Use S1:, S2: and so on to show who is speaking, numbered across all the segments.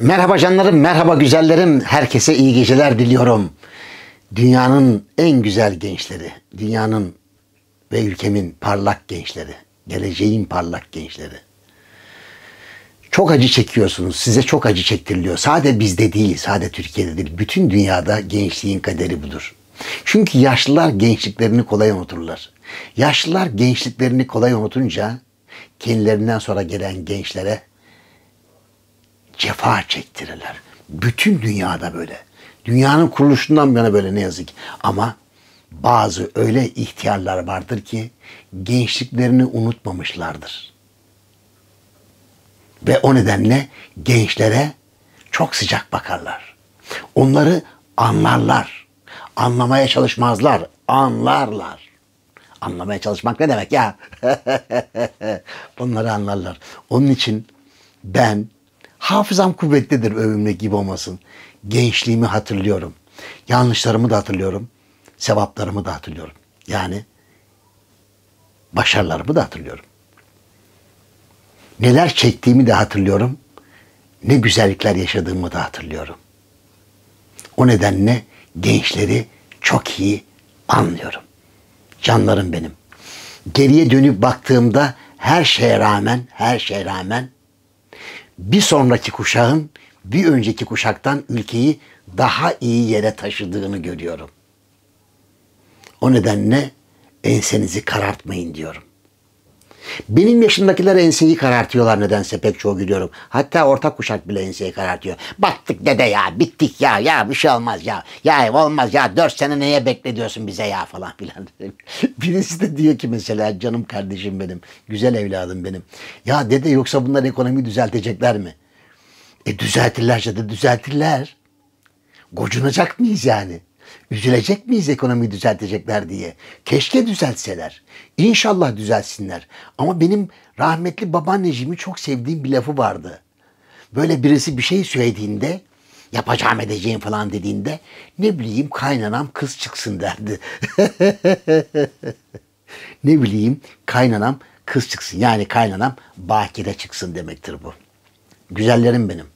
S1: Merhaba canlarım, merhaba güzellerim. Herkese iyi geceler diliyorum. Dünyanın en güzel gençleri, dünyanın ve ülkemin parlak gençleri, geleceğin parlak gençleri. Çok acı çekiyorsunuz. Size çok acı çektiriliyor. Sadece bizde değil, sadece Türkiye'de değil. Bütün dünyada gençliğin kaderi budur. Çünkü yaşlılar gençliklerini kolay unuturlar. Yaşlılar gençliklerini kolay unutunca kendilerinden sonra gelen gençlere cefa çektirirler. Bütün dünyada böyle. Dünyanın kuruluşundan bana böyle ne yazık Ama bazı öyle ihtiyarlar vardır ki gençliklerini unutmamışlardır. Ve o nedenle gençlere çok sıcak bakarlar. Onları anlarlar. Anlamaya çalışmazlar. Anlarlar. Anlamaya çalışmak ne demek ya? Bunları anlarlar. Onun için ben Hafızam kuvvetlidir övünmek gibi olmasın. Gençliğimi hatırlıyorum. Yanlışlarımı da hatırlıyorum. Sevaplarımı da hatırlıyorum. Yani başarılarımı da hatırlıyorum. Neler çektiğimi de hatırlıyorum. Ne güzellikler yaşadığımı da hatırlıyorum. O nedenle gençleri çok iyi anlıyorum. Canlarım benim. Geriye dönüp baktığımda her şeye rağmen, her şeye rağmen bir sonraki kuşağın bir önceki kuşaktan ülkeyi daha iyi yere taşıdığını görüyorum. O nedenle ensenizi karartmayın diyorum. Benim yaşındakiler enseyi karartıyorlar nedense pek çoğu gülüyorum. Hatta ortak kuşak bile enseyi karartıyor. Battık dede ya bittik ya ya bir şey olmaz ya. Ya olmaz ya dört sene neye beklediyorsun bize ya falan filan. Birisi de diyor ki mesela canım kardeşim benim güzel evladım benim. Ya dede yoksa bunlar ekonomiyi düzeltecekler mi? E düzeltirlerse de düzeltirler. Gocunacak mıyız yani? Üzülecek miyiz ekonomiyi düzeltecekler diye? Keşke düzeltseler. İnşallah düzelsinler. Ama benim rahmetli babaannecimin çok sevdiğim bir lafı vardı. Böyle birisi bir şey söylediğinde yapacağım edeceğim falan dediğinde ne bileyim kaynanam kız çıksın derdi. ne bileyim kaynanam kız çıksın. Yani kaynanam bakire çıksın demektir bu. Güzellerim benim.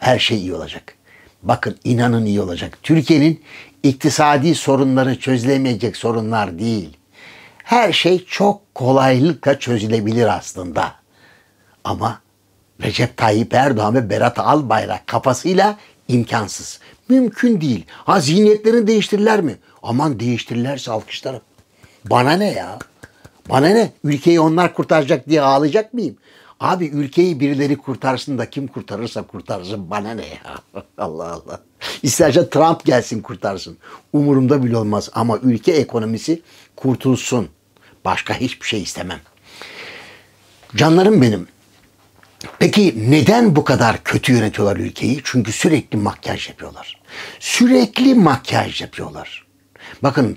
S1: Her şey iyi olacak. Bakın inanın iyi olacak. Türkiye'nin iktisadi sorunları çözülemeyecek sorunlar değil. Her şey çok kolaylıkla çözülebilir aslında. Ama Recep Tayyip Erdoğan ve Berat Albayrak kafasıyla imkansız. Mümkün değil. Ha zihniyetlerini değiştirirler mi? Aman değiştirirlerse alkışlarım. Bana ne ya? Bana ne? Ülkeyi onlar kurtaracak diye ağlayacak mıyım? Abi ülkeyi birileri kurtarsın da kim kurtarırsa kurtarsın bana ne ya? Allah Allah. İsterse Trump gelsin kurtarsın. Umurumda bile olmaz ama ülke ekonomisi kurtulsun. Başka hiçbir şey istemem. Canlarım benim. Peki neden bu kadar kötü yönetiyorlar ülkeyi? Çünkü sürekli makyaj yapıyorlar. Sürekli makyaj yapıyorlar. Bakın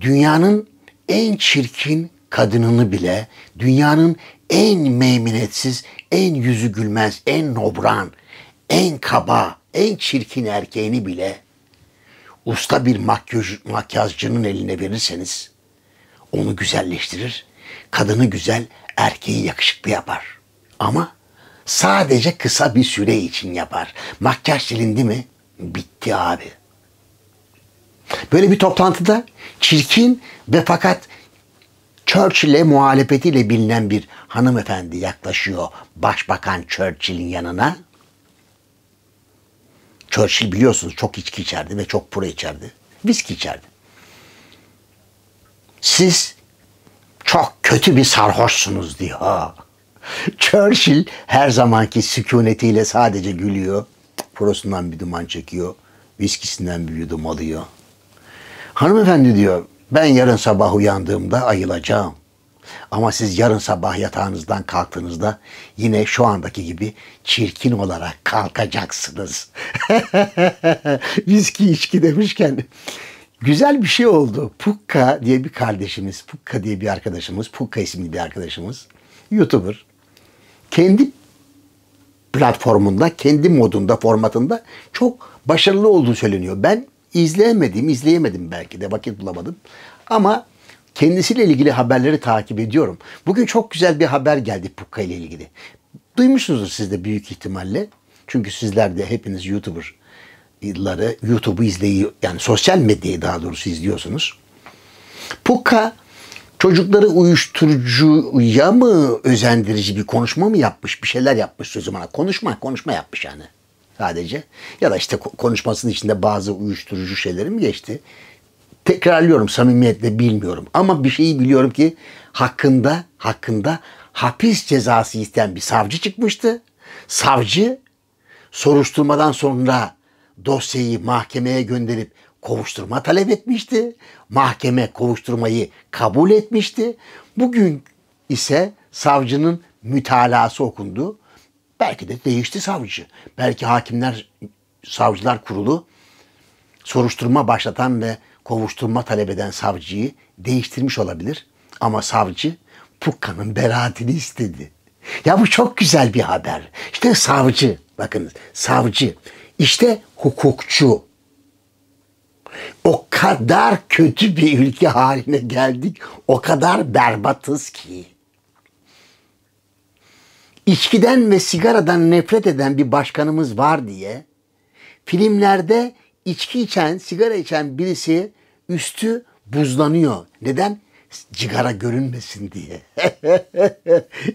S1: dünyanın en çirkin kadınını bile dünyanın en meyminetsiz, en yüzü gülmez, en nobran, en kaba, en çirkin erkeğini bile usta bir makyaj, makyajcının eline verirseniz onu güzelleştirir. Kadını güzel, erkeği yakışıklı yapar. Ama sadece kısa bir süre için yapar. Makyaj silindi mi? Bitti abi. Böyle bir toplantıda çirkin ve fakat Churchill'e muhalefetiyle bilinen bir hanımefendi yaklaşıyor Başbakan Churchill'in yanına. Churchill biliyorsunuz çok içki içerdi ve çok pura içerdi. Viski içerdi. Siz çok kötü bir sarhoşsunuz diyor. Churchill her zamanki sükunetiyle sadece gülüyor. purosundan bir duman çekiyor. Viskisinden bir yudum alıyor. Hanımefendi diyor ben yarın sabah uyandığımda ayılacağım. Ama siz yarın sabah yatağınızdan kalktığınızda yine şu andaki gibi çirkin olarak kalkacaksınız. Viski içki demişken güzel bir şey oldu. Pukka diye bir kardeşimiz, Pukka diye bir arkadaşımız, Pukka isimli bir arkadaşımız, YouTuber. Kendi platformunda, kendi modunda, formatında çok başarılı olduğu söyleniyor. Ben izleyemedim, izleyemedim belki de vakit bulamadım. Ama kendisiyle ilgili haberleri takip ediyorum. Bugün çok güzel bir haber geldi Pukka ile ilgili. Duymuşsunuzdur siz de büyük ihtimalle. Çünkü sizler de hepiniz YouTuber yılları YouTube'u izleyi yani sosyal medyayı daha doğrusu izliyorsunuz. Puka çocukları uyuşturucuya mı özendirici bir konuşma mı yapmış? Bir şeyler yapmış sözüm ona. Konuşma, konuşma yapmış yani sadece. Ya da işte konuşmasının içinde bazı uyuşturucu şeylerim geçti. Tekrarlıyorum samimiyetle bilmiyorum. Ama bir şeyi biliyorum ki hakkında hakkında hapis cezası isteyen bir savcı çıkmıştı. Savcı soruşturmadan sonra dosyayı mahkemeye gönderip kovuşturma talep etmişti. Mahkeme kovuşturmayı kabul etmişti. Bugün ise savcının mütalası okundu. Belki de değişti savcı. Belki hakimler, savcılar kurulu soruşturma başlatan ve kovuşturma talep eden savcıyı değiştirmiş olabilir. Ama savcı Pukka'nın beraatini istedi. Ya bu çok güzel bir haber. İşte savcı, bakın, savcı. işte hukukçu. O kadar kötü bir ülke haline geldik, o kadar berbatız ki içkiden ve sigaradan nefret eden bir başkanımız var diye filmlerde içki içen, sigara içen birisi üstü buzlanıyor. Neden? Cigara görünmesin diye.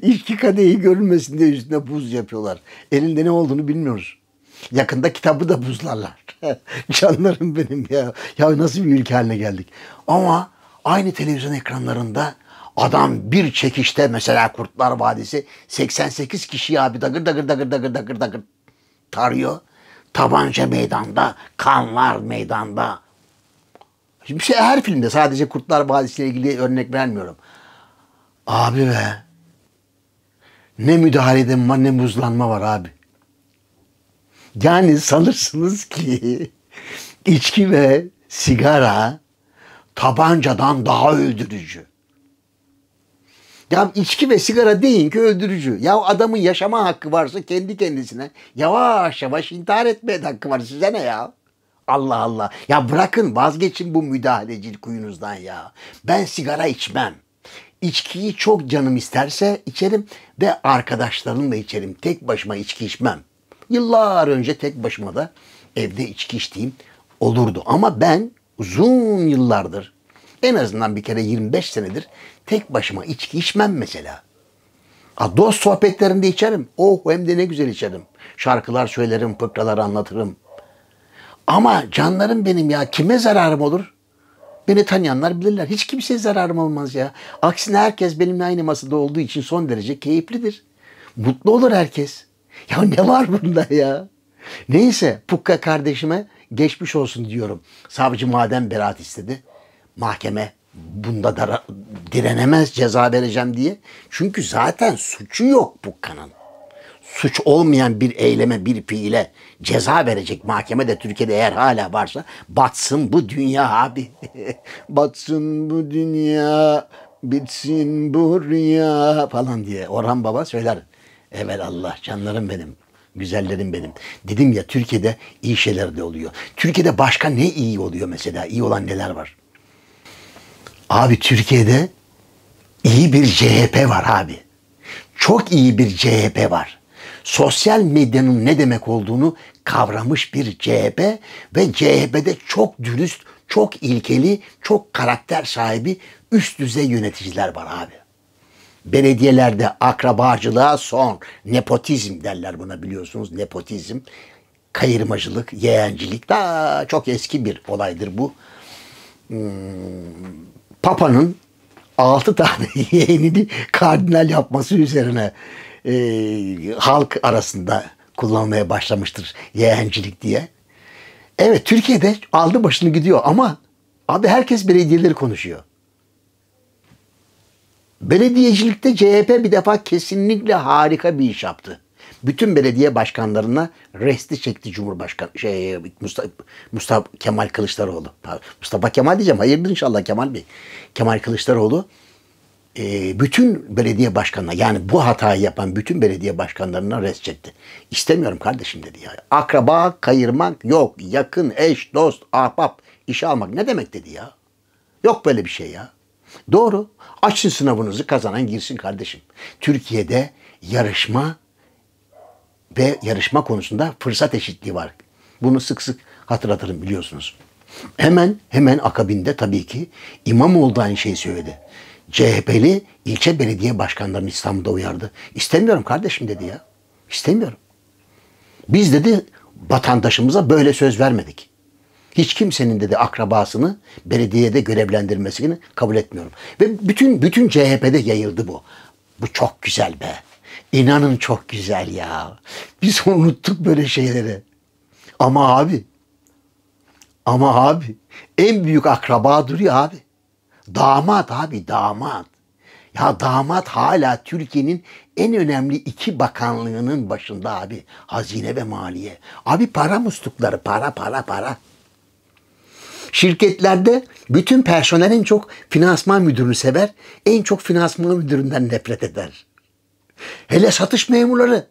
S1: İçki kadehi görünmesin diye üstüne buz yapıyorlar. Elinde ne olduğunu bilmiyoruz. Yakında kitabı da buzlarlar. Canlarım benim ya. Ya nasıl bir ülke haline geldik. Ama aynı televizyon ekranlarında Adam bir çekişte mesela Kurtlar Vadisi 88 kişi abi dagır dagır dagır dagır dagır dagır tarıyor. Tabanca meydanda, kanlar meydanda. Şimdi şey her filmde sadece Kurtlar Vadisi ile ilgili örnek vermiyorum. Abi be. Ne müdahalede edilme ne muzlanma var abi. Yani sanırsınız ki içki ve sigara tabancadan daha öldürücü. Ya içki ve sigara deyin ki öldürücü. Ya adamın yaşama hakkı varsa kendi kendisine yavaş yavaş intihar etme hakkı var. Size ne ya? Allah Allah. Ya bırakın vazgeçin bu müdahalecil kuyunuzdan ya. Ben sigara içmem. İçkiyi çok canım isterse içerim ve arkadaşlarımla içerim. Tek başıma içki içmem. Yıllar önce tek başıma da evde içki içtiğim olurdu. Ama ben uzun yıllardır en azından bir kere 25 senedir tek başıma içki içmem mesela. Ha, dost sohbetlerinde içerim. Oh hem de ne güzel içerim. Şarkılar söylerim, fıkralar anlatırım. Ama canlarım benim ya kime zararım olur? Beni tanıyanlar bilirler. Hiç kimseye zararım olmaz ya. Aksine herkes benimle aynı masada olduğu için son derece keyiflidir. Mutlu olur herkes. Ya ne var bunda ya? Neyse Pukka kardeşime geçmiş olsun diyorum. Savcı madem beraat istedi mahkeme bunda da direnemez ceza vereceğim diye. Çünkü zaten suçu yok bu kanalın. Suç olmayan bir eyleme, bir fiile ceza verecek mahkeme de Türkiye'de eğer hala varsa batsın bu dünya abi. batsın bu dünya, bitsin bu rüya falan diye Orhan Baba söyler. Evet Allah canlarım benim güzellerim benim. Dedim ya Türkiye'de iyi şeyler de oluyor. Türkiye'de başka ne iyi oluyor mesela? İyi olan neler var? Abi Türkiye'de iyi bir CHP var abi. Çok iyi bir CHP var. Sosyal medyanın ne demek olduğunu kavramış bir CHP ve CHP'de çok dürüst, çok ilkeli, çok karakter sahibi üst düzey yöneticiler var abi. Belediyelerde akrabacılığa son, nepotizm derler buna biliyorsunuz, nepotizm, kayırmacılık, yeğencilik daha çok eski bir olaydır bu. Hmm, Papa'nın altı tane yeğenini kardinal yapması üzerine e, halk arasında kullanmaya başlamıştır yeğencilik diye. Evet Türkiye'de aldı başını gidiyor ama abi herkes belediyeleri konuşuyor. Belediyecilikte CHP bir defa kesinlikle harika bir iş yaptı bütün belediye başkanlarına resti çekti Cumhurbaşkanı şey Mustafa, Mustafa Kemal Kılıçdaroğlu. Mustafa Kemal diyeceğim. Hayırdır inşallah Kemal Bey. Kemal Kılıçdaroğlu e, bütün belediye başkanına yani bu hatayı yapan bütün belediye başkanlarına rest çekti. İstemiyorum kardeşim dedi ya. Akraba kayırmak yok. Yakın, eş, dost, ahbap işe almak ne demek dedi ya. Yok böyle bir şey ya. Doğru. Açın sınavınızı kazanan girsin kardeşim. Türkiye'de yarışma ve yarışma konusunda fırsat eşitliği var. Bunu sık sık hatırlatırım biliyorsunuz. Hemen hemen akabinde tabii ki İmamoğlu da aynı şeyi söyledi. CHP'li ilçe belediye başkanlarını İstanbul'da uyardı. İstemiyorum kardeşim dedi ya. İstemiyorum. Biz dedi vatandaşımıza böyle söz vermedik. Hiç kimsenin dedi akrabasını belediyede görevlendirmesini kabul etmiyorum. Ve bütün bütün CHP'de yayıldı bu. Bu çok güzel be. İnanın çok güzel ya. Biz unuttuk böyle şeyleri. Ama abi. Ama abi. En büyük akraba duruyor abi. Damat abi damat. Ya damat hala Türkiye'nin en önemli iki bakanlığının başında abi. Hazine ve maliye. Abi para muslukları para para para. Şirketlerde bütün personel en çok finansman müdürünü sever, en çok finansman müdüründen nefret eder. Hele satış memurları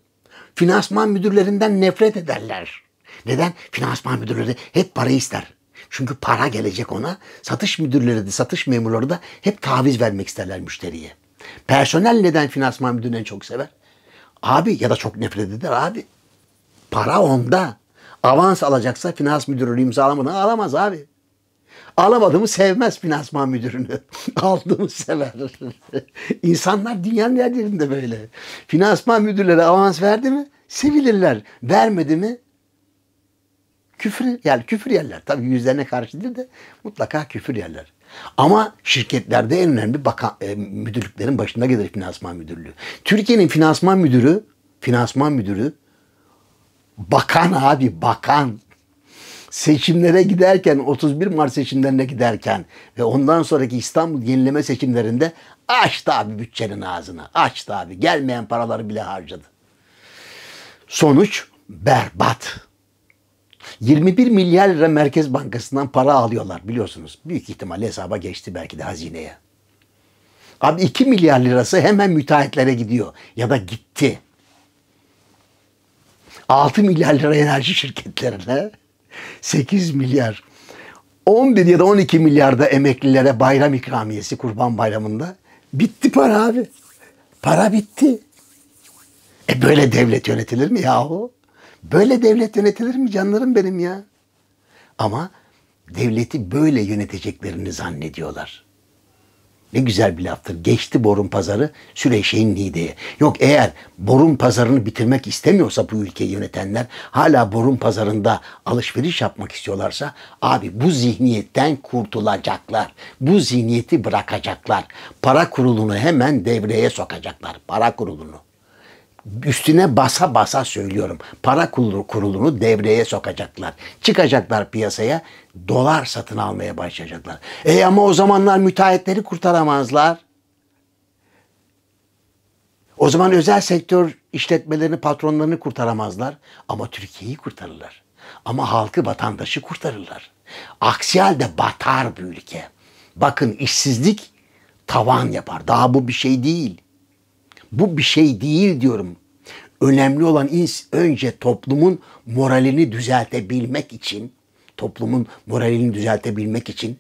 S1: finansman müdürlerinden nefret ederler. Neden? Finansman müdürleri hep parayı ister. Çünkü para gelecek ona. Satış müdürleri de satış memurları da hep taviz vermek isterler müşteriye. Personel neden finansman müdürlerini çok sever? Abi ya da çok nefret eder abi. Para onda. Avans alacaksa finans müdürü imzalamadan alamaz abi. Alamadığımı sevmez finansman müdürünü. Aldığımı sever. İnsanlar dünyanın her yerinde böyle. Finansman müdürlere avans verdi mi sevilirler. Vermedi mi küfür yani küfür yerler. Tabii yüzlerine karşı değil de mutlaka küfür yerler. Ama şirketlerde en önemli bakan, e, müdürlüklerin başında gelir finansman müdürlüğü. Türkiye'nin finansman müdürü, finansman müdürü bakan abi bakan seçimlere giderken 31 Mart seçimlerine giderken ve ondan sonraki İstanbul yenileme seçimlerinde açtı abi bütçenin ağzını. Açtı abi. Gelmeyen paraları bile harcadı. Sonuç berbat. 21 milyar lira Merkez Bankası'ndan para alıyorlar biliyorsunuz. Büyük ihtimalle hesaba geçti belki de hazineye. Abi 2 milyar lirası hemen müteahhitlere gidiyor ya da gitti. 6 milyar lira enerji şirketlerine 8 milyar 11 ya da 12 milyarda emeklilere bayram ikramiyesi kurban bayramında. Bitti para abi. Para bitti. E böyle devlet yönetilir mi yahu? Böyle devlet yönetilir mi canlarım benim ya? Ama devleti böyle yöneteceklerini zannediyorlar. Ne güzel bir laftır. Geçti borun pazarı Süleyşe'nin Niğde'ye. Yok eğer borun pazarını bitirmek istemiyorsa bu ülkeyi yönetenler hala borun pazarında alışveriş yapmak istiyorlarsa abi bu zihniyetten kurtulacaklar. Bu zihniyeti bırakacaklar. Para kurulunu hemen devreye sokacaklar. Para kurulunu üstüne basa basa söylüyorum. Para kurulunu devreye sokacaklar. Çıkacaklar piyasaya dolar satın almaya başlayacaklar. E ama o zamanlar müteahhitleri kurtaramazlar. O zaman özel sektör işletmelerini, patronlarını kurtaramazlar. Ama Türkiye'yi kurtarırlar. Ama halkı, vatandaşı kurtarırlar. Aksi halde batar bu ülke. Bakın işsizlik tavan yapar. Daha bu bir şey değil. Bu bir şey değil diyorum. Önemli olan önce toplumun moralini düzeltebilmek için, toplumun moralini düzeltebilmek için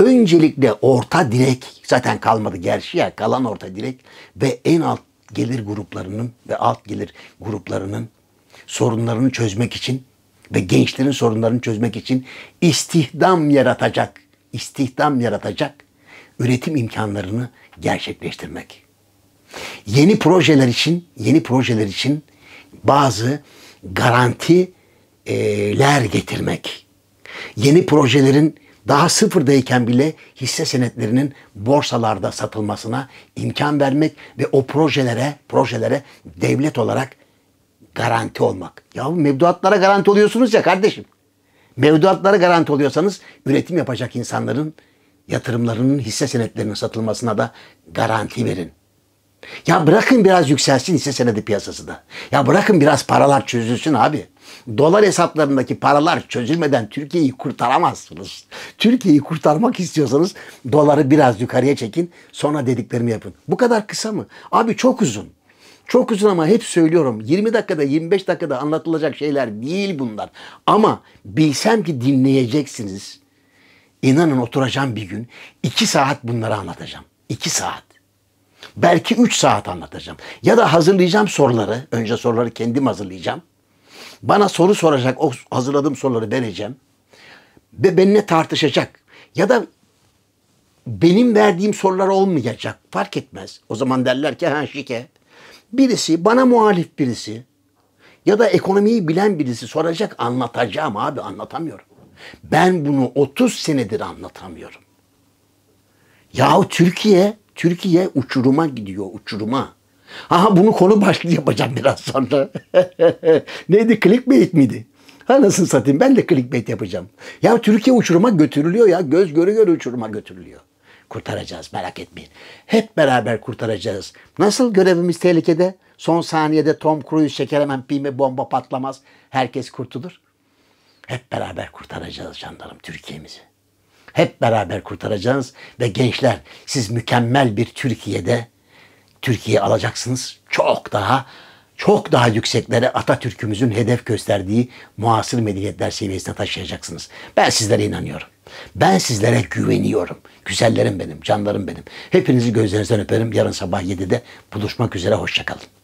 S1: öncelikle orta direk zaten kalmadı gerçi ya kalan orta direk ve en alt gelir gruplarının ve alt gelir gruplarının sorunlarını çözmek için ve gençlerin sorunlarını çözmek için istihdam yaratacak, istihdam yaratacak üretim imkanlarını gerçekleştirmek yeni projeler için yeni projeler için bazı garantiler getirmek. Yeni projelerin daha sıfırdayken bile hisse senetlerinin borsalarda satılmasına imkan vermek ve o projelere projelere devlet olarak garanti olmak. Ya mevduatlara garanti oluyorsunuz ya kardeşim. Mevduatlara garanti oluyorsanız üretim yapacak insanların yatırımlarının hisse senetlerinin satılmasına da garanti verin. Ya bırakın biraz yükselsin hisse senedi piyasası da. Ya bırakın biraz paralar çözülsün abi. Dolar hesaplarındaki paralar çözülmeden Türkiye'yi kurtaramazsınız. Türkiye'yi kurtarmak istiyorsanız doları biraz yukarıya çekin. Sonra dediklerimi yapın. Bu kadar kısa mı? Abi çok uzun. Çok uzun ama hep söylüyorum 20 dakikada 25 dakikada anlatılacak şeyler değil bunlar. Ama bilsem ki dinleyeceksiniz. İnanın oturacağım bir gün 2 saat bunları anlatacağım. 2 saat. Belki 3 saat anlatacağım. Ya da hazırlayacağım soruları. Önce soruları kendim hazırlayacağım. Bana soru soracak. O hazırladığım soruları vereceğim. Ve benimle tartışacak. Ya da benim verdiğim sorular olmayacak. Fark etmez. O zaman derler ki ha şike. Birisi bana muhalif birisi ya da ekonomiyi bilen birisi soracak anlatacağım abi anlatamıyorum. Ben bunu 30 senedir anlatamıyorum. Yahu Türkiye Türkiye uçuruma gidiyor, uçuruma. Aha bunu konu başlığı yapacağım biraz sonra. Neydi clickbait miydi? Ha nasıl satayım ben de clickbait yapacağım. Ya Türkiye uçuruma götürülüyor ya göz göre göre uçuruma götürülüyor. Kurtaracağız merak etmeyin. Hep beraber kurtaracağız. Nasıl görevimiz tehlikede? Son saniyede Tom Cruise şeker hemen pime bomba patlamaz. Herkes kurtulur. Hep beraber kurtaracağız canlarım Türkiye'mizi. Hep beraber kurtaracağız ve gençler siz mükemmel bir Türkiye'de Türkiye alacaksınız. Çok daha çok daha yükseklere Atatürk'ümüzün hedef gösterdiği muasır medeniyetler seviyesine taşıyacaksınız. Ben sizlere inanıyorum. Ben sizlere güveniyorum. Güzellerim benim, canlarım benim. Hepinizi gözlerinizden öperim. Yarın sabah 7'de buluşmak üzere. Hoşçakalın.